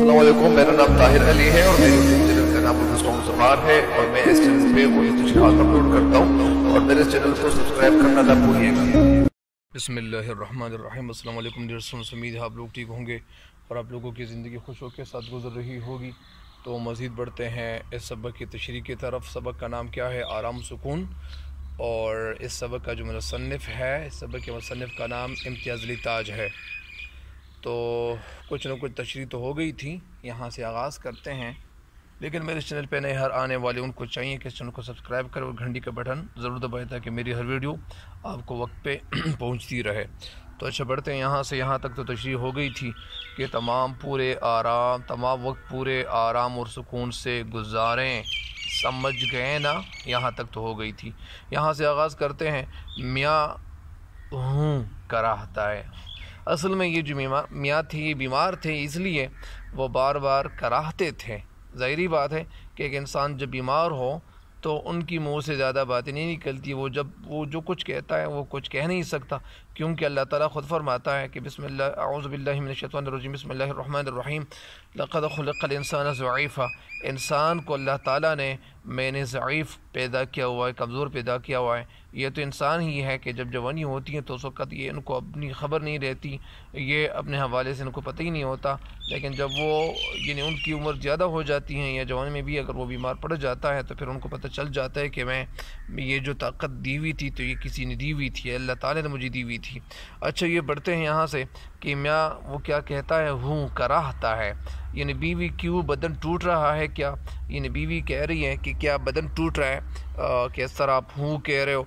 उम्मीद है आप लोग ठीक होंगे और आप लोगों की ज़िंदगी खुशों के साथ गुजर रही होगी तो मज़ीद बढ़ते हैं इस सबक की तशरी की तरफ सबक का नाम क्या है आराम सुकून और इस सबक का जो मुसनफ़ है इस सबक के मुसनफ़ का नाम इम्तियाज़ली ताज है तो कुछ ना कुछ तशरी तो हो गई थी यहाँ से आगाज़ करते हैं लेकिन मेरे चैनल पे नए हर आने वाले उनको चाहिए कि इस चैनल को सब्सक्राइब करें और घंटी का बटन ज़रूर दबाए ताकि मेरी हर वीडियो आपको वक्त पे पहुंचती रहे तो अच्छा बढ़ते हैं यहाँ से यहाँ तक तो तशरी हो गई थी कि तमाम पूरे आराम तमाम वक्त पूरे आराम और सुकून से गुजारें समझ गए ना यहाँ तक तो हो गई थी यहाँ से आगाज़ करते हैं मियाँ हूँ कराहता है असल में ये जो मियाँ थे ये बीमार थे इसलिए वो बार बार कराहते थे ज़ाहरी बात है कि एक इंसान जब बीमार हो तो उनकी मुंह से ज़्यादा बातें नहीं निकलती वो जब वो जो कुछ कहता है वो कुछ कह नहीं सकता क्योंकि अल्लाह ताला ख़ुद फरमाता है कि बसमिल्लाज़बिल्लिमिनशतरजीम बसमीम लक़दल इंसान ज़ीफ़ा इंसान को अल्लाह ताला ने मैंने ज़ीफ़ पैदा किया हुआ है कमज़ोर पैदा किया हुआ है ये तो इंसान ही है कि जब जवानी होती है तो उस वक़्त ये इनको अपनी ख़बर नहीं रहती ये अपने हवाले से इनको पता ही नहीं होता लेकिन जब वो यानी उनकी उम्र ज़्यादा हो जाती है या जवानी में भी अगर वो बीमार पड़ जाता है तो फिर उनको पता चल जाता है कि मैं ये जो ताकत दी हुई थी तो ये किसी ने दी हुई थी अल्लाह ताली ने मुझे दी हुई थी थी अच्छा ये बढ़ते हैं यहाँ से कि मैं वो क्या कहता है हूँ कराहता है यानी बीवी क्यों बदन टूट रहा है क्या यानी बीवी कह रही है कि क्या बदन टूट रहा है आ, कि सर आप हूँ कह रहे हो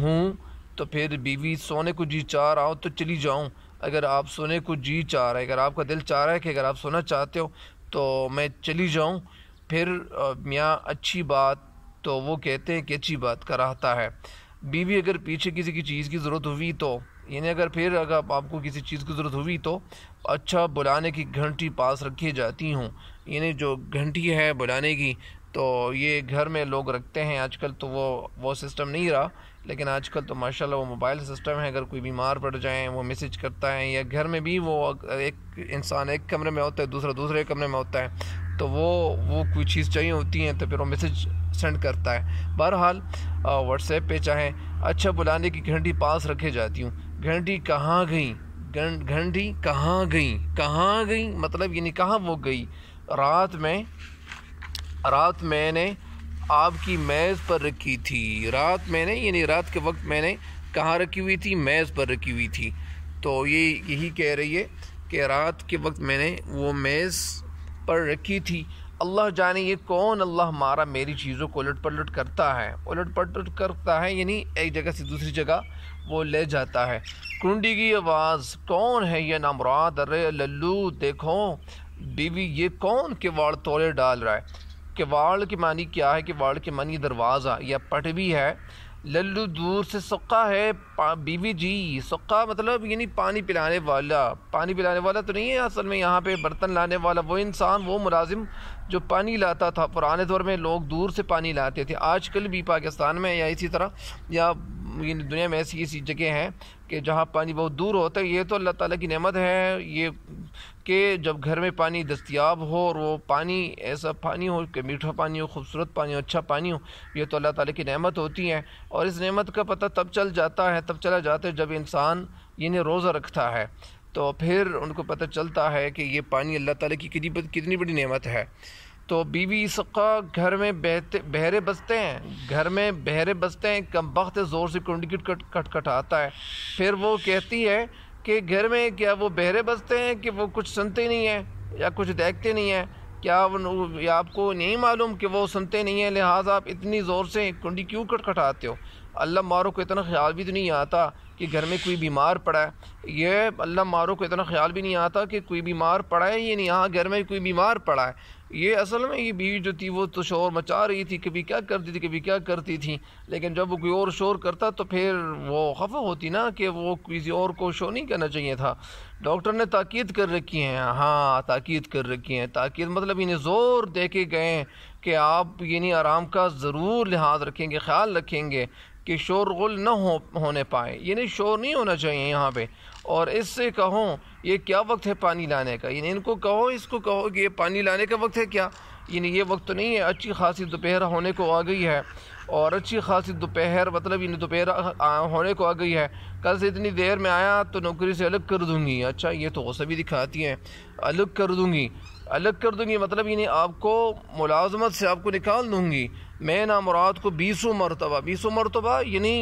हूँ तो फिर बीवी सोने को जी चाह रहा हो तो चली जाऊँ अगर आप सोने को जी चाह रहे अगर आपका दिल चाह रहा है कि अगर आप सोना चाहते हो तो मैं चली जाऊँ फिर मियाँ अच्छी बात तो वो कहते हैं कि अच्छी बात कराहता है बीवी अगर पीछे किसी की चीज़ की ज़रूरत हुई तो यानी अगर फिर अगर आपको किसी चीज़ की ज़रूरत हुई तो अच्छा बुलाने की घंटी पास रखी जाती हूँ यानी जो घंटी है बुलाने की तो ये घर में लोग रखते हैं आजकल तो वो वो सिस्टम नहीं रहा लेकिन आजकल तो माशाल्लाह वो मोबाइल सिस्टम है अगर कोई बीमार पड़ जाए वो मैसेज करता है या घर में भी वो एक इंसान एक कमरे में होता है दूसरा दूसरे कमरे में होता है तो वो वो कोई चीज़ चाहिए होती है तो फिर वो मैसेज सेंड करता है बहरहाल व्हाट्सएप पे चाहे अच्छा बुलाने की घंटी पास रखे जाती हूँ घंटी कहाँ गई घंटी कहाँ गई कहाँ गई मतलब यानी कहाँ वो गई रात में रात मैंने आपकी मेज़ पर रखी थी रात मैंने यानी रात के वक्त मैंने कहाँ रखी हुई थी मेज़ पर रखी हुई थी तो ये यही कह रही है कि रात के वक्त मैंने वो मेज़ पर रखी थी अल्लाह जाने ये कौन अल्लाह हमारा मेरी चीज़ों को उलट पलट करता है उलट पलट करता है यानी एक जगह से दूसरी जगह वो ले जाता है कुंडी की आवाज़ कौन है ये नामराद अरे लल्लू देखो बीवी ये कौन किवाड़ तोड़े डाल रहा है किवाड़ के मानी क्या है किवाड़ के मानी दरवाज़ा या पट भी है लल्लू दूर से सुक्का है बीवी जी सुक्का मतलब यानी पानी पिलाने वाला पानी पिलाने वाला तो नहीं है असल में यहाँ पे बर्तन लाने वाला वो इंसान वो मुलाजिम जो पानी लाता था पुराने दौर में लोग दूर से पानी लाते थे आजकल भी पाकिस्तान में या इसी तरह या ये दुनिया में ऐसी ऐसी जगह हैं कि जहाँ पानी बहुत दूर होता है ये तो अल्लाह ताला की नेमत है ये कि जब घर में पानी दस्तियाब हो और वो पानी ऐसा पानी हो कि मीठा पानी हो खूबसूरत पानी हो अच्छा पानी हो ये तो अल्लाह ताला की नेमत होती है और इस नेमत का पता तब चल जाता है तब चला जाता है जब इंसान यानी रोज़ा रखता है तो फिर उनको पता चलता है कि ये पानी अल्लाह ताला की कितनी कितनी बड़ी नेमत है तो बीवी इसका घर में बहते बहरे बसते हैं घर में बहरे बसते हैं कम वक्त ज़ोर से कुंडी कट आता है फिर वो कहती है कि घर में क्या वो बहरे बसते हैं कि वो कुछ सुनते नहीं हैं या कुछ देखते नहीं हैं क्या आपको नहीं मालूम कि वो सुनते नहीं हैं लिहाजा आप इतनी ज़ोर से कुंडी क्यों कटखटाते हो अल्लाह मारो को इतना ख्याल भी तो नहीं आता कि घर में कोई बीमार पड़ा है ये अल्लाह मारो को इतना ख्याल भी नहीं आता कि कोई बीमार पड़ा है ये नहीं यहाँ घर में कोई बीमार पड़ा है ये असल में ये बीवी जो थी वो तो शोर मचा रही थी कभी क्या करती थी कभी क्या करती थी लेकिन जब वो कोई और शोर करता तो फिर वो खफा होती ना कि वो किसी और को शोर नहीं करना चाहिए था डॉक्टर ने ताक़द कर रखी है हाँ ताक़द कर रखी है ताक़द मतलब इन्हें ज़ोर दे के गए कि आप नहीं आराम का ज़रूर लिहाज रखेंगे ख्याल रखेंगे कि शोरगुल न हो होने पाए यानी शोर नहीं होना चाहिए यहाँ पे और इससे कहो ये क्या वक्त है पानी लाने का यानी इनको कहो इसको कहो कि ये पानी लाने का वक्त है क्या यानी ये वक्त तो नहीं है अच्छी खासी दोपहर होने को आ गई है और अच्छी खासी दोपहर मतलब यानी दोपहर होने को आ गई है कल से इतनी देर में आया तो नौकरी से अलग कर दूंगी अच्छा ये तो गौसा भी दिखाती हैं अलग कर दूँगी अलग कर दूँगी मतलब यानी आपको मुलाजमत से आपको निकाल दूँगी मैं ना मुराद को बीसों मरतबा बीसों मरतबा यानी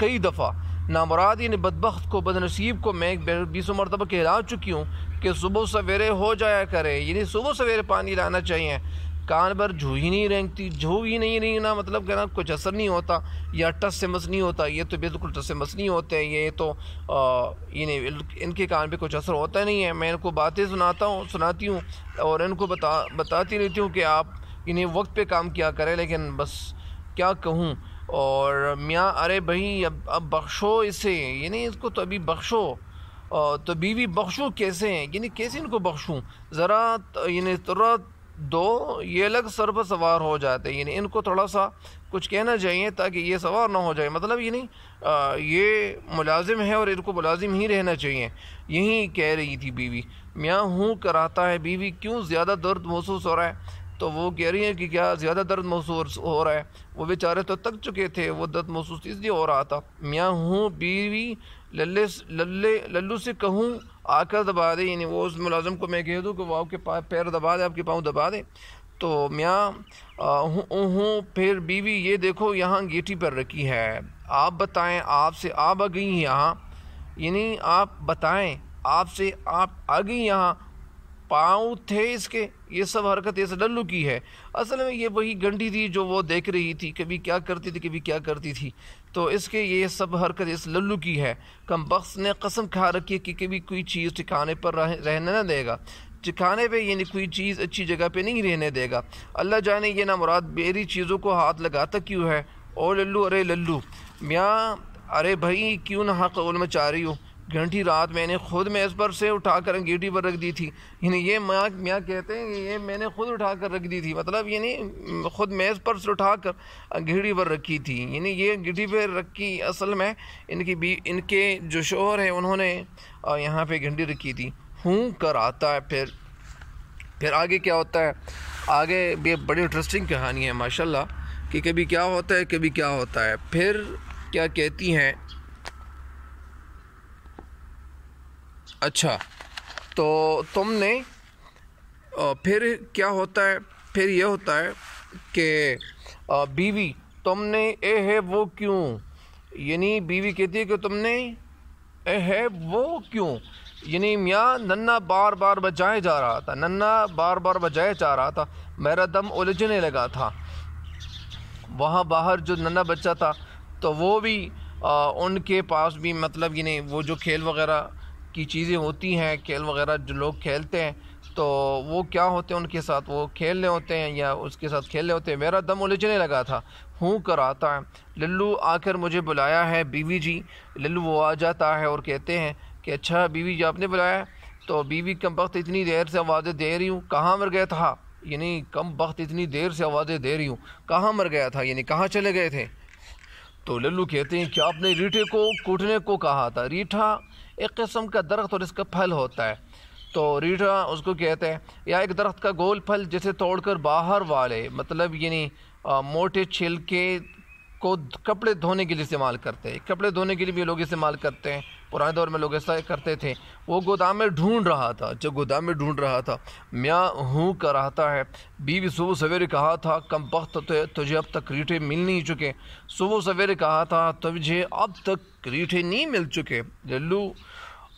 कई दफ़ा नामराद यानी बदबख्त को बदनसीब को मैं बीसों मरतबा कहला चुकी हूँ कि सुबह सवेरे हो जाया करे यानी सुबह सवेरे पानी लाना चाहिए कान पर ही नहीं रेंगती झू ही नहीं रही ना मतलब कहना कुछ असर नहीं होता या टस से मस नहीं होता ये तो बिल्कुल टस से मस नहीं होते हैं ये तो इन्हें इनके कान पे कुछ असर होता नहीं है मैं इनको बातें सुनाता हूँ सुनाती हूँ और इनको बता बताती रहती हूँ कि आप इन्हें वक्त पे काम किया करें लेकिन बस क्या कहूँ और मियाँ अरे भाई अब अब बख्शो इसे यानी इसको तो अभी बख्शो तो बीवी बख्शूँ कैसे हैं यानी कैसे इनको बख्शूँ ज़रा यानी तुरत दो ये अलग सर पर सवार हो जाते हैं यानी इनको थोड़ा सा कुछ कहना चाहिए ताकि ये सवार ना हो जाए मतलब ये नहीं ये मुलाजिम है और इनको मुलाजिम ही रहना चाहिए यही कह रही थी बीवी मियाँ हूँ कराता है बीवी क्यों ज़्यादा दर्द महसूस हो रहा है तो वो कह रही हैं कि क्या ज़्यादा दर्द महसूस हो रहा है वो बेचारे तो थक चुके थे वो दर्द महसूस इसलिए हो रहा था मियाँ हूँ बीवी लल्ले लल्ले लल्लू से कहूँ आकर दबा दे यानी वो उस मुलाजम को मैं कह दूँ कि वो आपके पैर दबा दे आपके पाँव दबा दे तो मियाँ हूँ फिर बीवी ये देखो यहाँ गेटी पर रखी है आप बताएं आपसे आप आ गई यहाँ यानी आप बताएं आपसे आप आ गई यहाँ पाँव थे इसके ये सब हरकत इस डल्लू की है असल में ये वही गंडी थी जो वो देख रही थी कभी क्या करती थी कभी क्या करती थी तो इसके ये सब हरकत इस लल्लू की है कम बख्स ने कसम खा रखी है कि कभी कोई चीज़ ठिकाने पर रहने ना देगा ठिकाने पे यानी कोई चीज़ अच्छी जगह पे नहीं रहने देगा अल्लाह जाने ये ना मुराद मेरी चीज़ों को हाथ लगाता क्यों है ओ लल्लू अरे लल्लू मियाँ अरे भाई क्यों ना हक में चाह रही हूँ घंटी रात मैंने खुद मेज़ पर से उठा कर अंगीठी पर रख दी थी यानी ये माँ मियाँ कहते हैं कि ये मैंने खुद उठा कर रख दी थी मतलब यानी खुद मेज़ पर से उठा कर अंगीठी पर रखी थी यानी ये अंगीठी पर रखी असल में इनकी बी इनके जो शोहर हैं उन्होंने यहाँ पे घंटी रखी थी हूँ कर आता है फिर फिर आगे क्या होता है आगे भी बड़ी इंटरेस्टिंग कहानी है माशाल्लाह कि कभी क्या होता है कभी क्या होता है फिर क्या कहती हैं अच्छा तो तुमने फिर क्या होता है फिर ये होता है कि बीवी तुमने ए है वो क्यों यानी बीवी कहती है कि तुमने ए है वो क्यों यानी मियाँ नन्ना बार बार बजाए जा रहा था नन्ना बार बार बजाए जा रहा था मेरा दम उलझने लगा था वहाँ बाहर जो नन्ना बच्चा था तो वो भी आ, उनके पास भी मतलब यानी वो जो खेल वगैरह की चीज़ें होती हैं खेल वगैरह जो लोग खेलते हैं तो वो क्या होते हैं उनके साथ वो खेलने होते हैं या उसके साथ खेलने होते हैं मेरा दम उलझने लगा था हूँ कराता है लल्लू आकर मुझे बुलाया है बीवी जी लल्लू वो आ जाता है और कहते हैं कि अच्छा बीवी जी आपने बुलाया तो बीवी कम वक्त इतनी देर से आवाज़ें दे रही हूँ कहाँ मर गया था यानी कम वक्त इतनी देर से आवाज़ें दे रही हूँ कहाँ मर गया था यानी कहाँ चले गए थे तो लल्लू कहते हैं कि आपने रीठे को कूटने को कहा था रीठा एक किस्म का दरख्त और इसका फल होता है तो रीढ़ा उसको कहते हैं या एक दरख्त का गोल फल जिसे तोड़कर बाहर वाले मतलब यानी मोटे छिलके को कपड़े धोने के लिए इस्तेमाल करते हैं कपड़े धोने के लिए भी लोग इस्तेमाल करते हैं पुराने दौर में लोग ऐसा करते थे वो गोदाम में ढूंढ रहा था जो गोदाम में ढूंढ रहा था मैं हूँ का रहता है बीवी सुबह सवेरे कहा था कम वक्त तो तुझे अब तक रीठे मिल नहीं चुके सुबह सवेरे कहा था तुझे अब तक रीठे नहीं मिल चुके लल्लू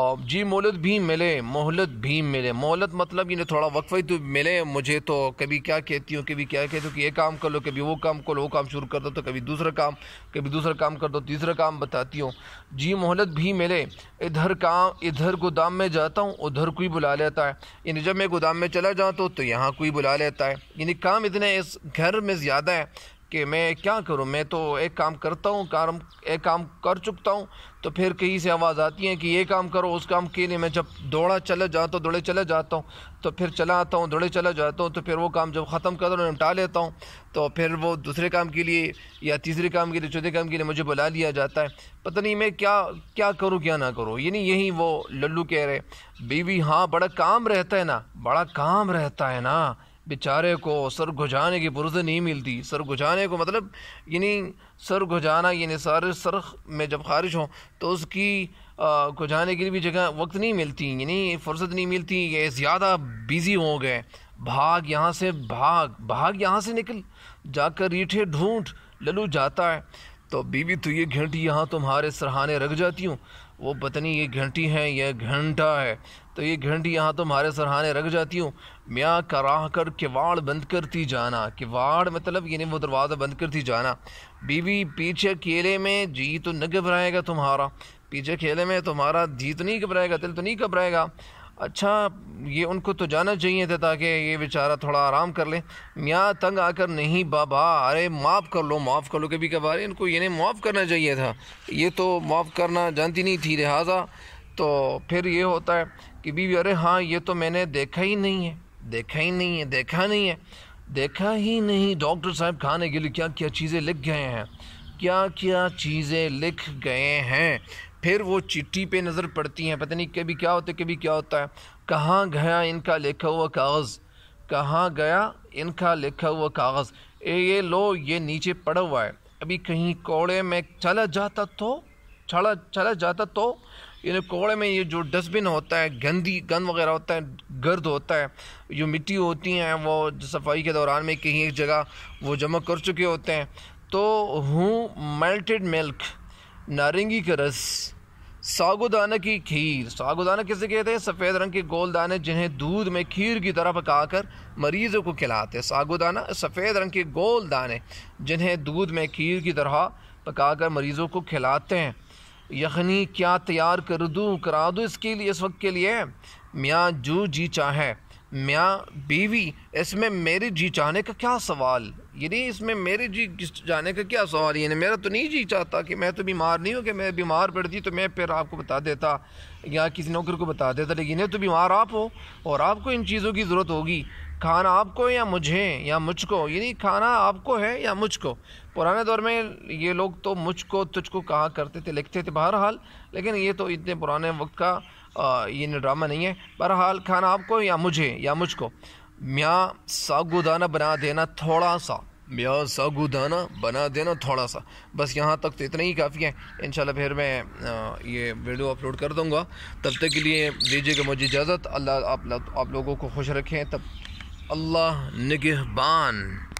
और जी मोहलत भी मिले मोहलत भी मिले मोहलत मतलब ये थोड़ा वक्फ ही तो मिले मुझे तो कभी क्या कहती हूँ कभी क्या कहती हूँ कि ये काम कर लो कभी वो काम कर लो वो काम शुरू कर दो तो कभी दूसरा काम कभी दूसरा काम कर दो तीसरा काम बताती हूँ जी मोहलत भी मिले इधर काम इधर गोदाम में जाता हूँ उधर कोई बुला लेता है यानी जब मैं गोदाम में चला जाता हूँ तो यहाँ कोई बुला लेता है यानी काम इतने इस घर में ज़्यादा है कि मैं क्या करूं मैं तो एक काम करता हूं काम एक काम कर चुकता हूं तो फिर कहीं से आवाज़ आती है कि ये काम करो उस काम के लिए मैं जब दौड़ा चला जाता हूँ दौड़े चला जाता हूँ तो फिर चला आता हूँ दौड़े चला जाता हूँ तो फिर वो काम जब ख़त्म कर दो निपटा लेता हूँ तो फिर वो दूसरे काम के लिए या तीसरे काम के लिए चौथे काम के लिए मुझे बुला लिया जाता है पता नहीं मैं क्या क्या करूँ क्या ना करूँ यानी यही वो लल्लू कह रहे बीवी हाँ बड़ा काम रहता है ना बड़ा काम रहता है ना बेचारे को सर घुझाने की पुरज नहीं मिलती सर घुझाने को मतलब यानी सर घुझाना यानी सारे सर में जब खारिज हो तो उसकी घुझाने के लिए भी जगह वक्त नहीं मिलती यानी फुर्सत नहीं मिलती ये ज़्यादा बिज़ी हो गए भाग यहाँ से भाग भाग यहाँ से निकल जाकर रीठे ढूंढ ललू जाता है तो बीवी तो ये घंटी यहाँ तुम्हारे सरहाने रख जाती हूँ वो पता नहीं ये घंटी है यह घंटा है तो ये घंटी यहाँ तुम्हारे तो सरहाने रख जाती हूँ म्या कराह कर किवाड़ बंद करती जाना किवाड़ मतलब यानी वो दरवाज़ा बंद करती जाना बीवी पीछे केले में जी तो न घबराएगा तुम्हारा पीछे खेले में तुम्हारा जी तो नहीं घबराएगा दिल तो नहीं घबराएगा अच्छा ये उनको तो जाना चाहिए था ताकि ये बेचारा थोड़ा आराम कर ले मियाँ तंग आकर नहीं बाबा अरे माफ़ कर लो माफ़ कर लो कभी कभार इनको ये नहीं माफ़ करना चाहिए था ये तो माफ़ करना जानती नहीं थी लिहाजा तो फिर ये होता है कि बीवी अरे हाँ ये तो मैंने देखा ही नहीं है देखा ही नहीं है देखा नहीं है देखा ही नहीं डॉक्टर साहब खाने के लिए क्या क्या चीज़ें लिख गए हैं क्या क्या चीज़ें लिख गए हैं फिर वो चिट्ठी पे नज़र पड़ती हैं पता नहीं कभी क्या होता है कभी क्या होता है कहाँ गया इनका लिखा हुआ कागज़ कहाँ गया इनका लिखा हुआ कागज़ ये लो ये नीचे पड़ा हुआ है अभी कहीं कोड़े में चला जाता तो चला चला जाता तो ये कोड़े में ये जो डस्टबिन होता है गंदी गंद वगैरह होता है गर्द होता है जो मिट्टी होती हैं वो सफाई के दौरान में कहीं एक जगह वो जमा कर चुके होते हैं तो हूँ मेल्टेड मिल्क नारंगी का रस सागुदाना की खीर सागुदाना किसे कहते हैं सफ़ेद रंग के गोल दाने जिन्हें दूध में खीर की तरह पकाकर मरीज़ों को खिलाते हैं सागुदाना सफ़ेद रंग के गोल दाने जिन्हें दूध में खीर की तरह पकाकर मरीज़ों को खिलाते हैं यखनी क्या तैयार कर दूँ करा दूँ इसके लिए इस वक्त के लिए मियाँ जो जी चाहें मियाँ बीवी इसमें मेरी जी चाहने का क्या सवाल यानी इसमें मेरे जी जाने का क्या सवाल है मेरा तो नहीं जी चाहता कि मैं तो बीमार नहीं हूँ कि मैं बीमार पड़ती तो मैं फिर आपको बता देता या किसी नौकर को बता देता लेकिन ये तो बीमार आप हो और आपको इन चीज़ों की ज़रूरत होगी खाना आपको या मुझे या मुझको यानी खाना आपको है या मुझको पुराने दौर में ये लोग तो मुझको तुझको कहा करते थे लिखते थे बहरहाल लेकिन ये तो इतने पुराने वक्त का ये ड्रामा नहीं है बहरहाल खाना आपको या मुझे या मुझको मियाँ सागुदाना बना देना थोड़ा सा ब्याज सा गुदाना बना देना थोड़ा सा बस यहाँ तक तो इतना ही काफ़ी है इन फिर मैं ये वीडियो अपलोड कर दूँगा तब तक के लिए दीजिएगा मुझे इजाज़त अल्लाह आप, आप लोगों को खुश रखें तब अल्लाह निगहबान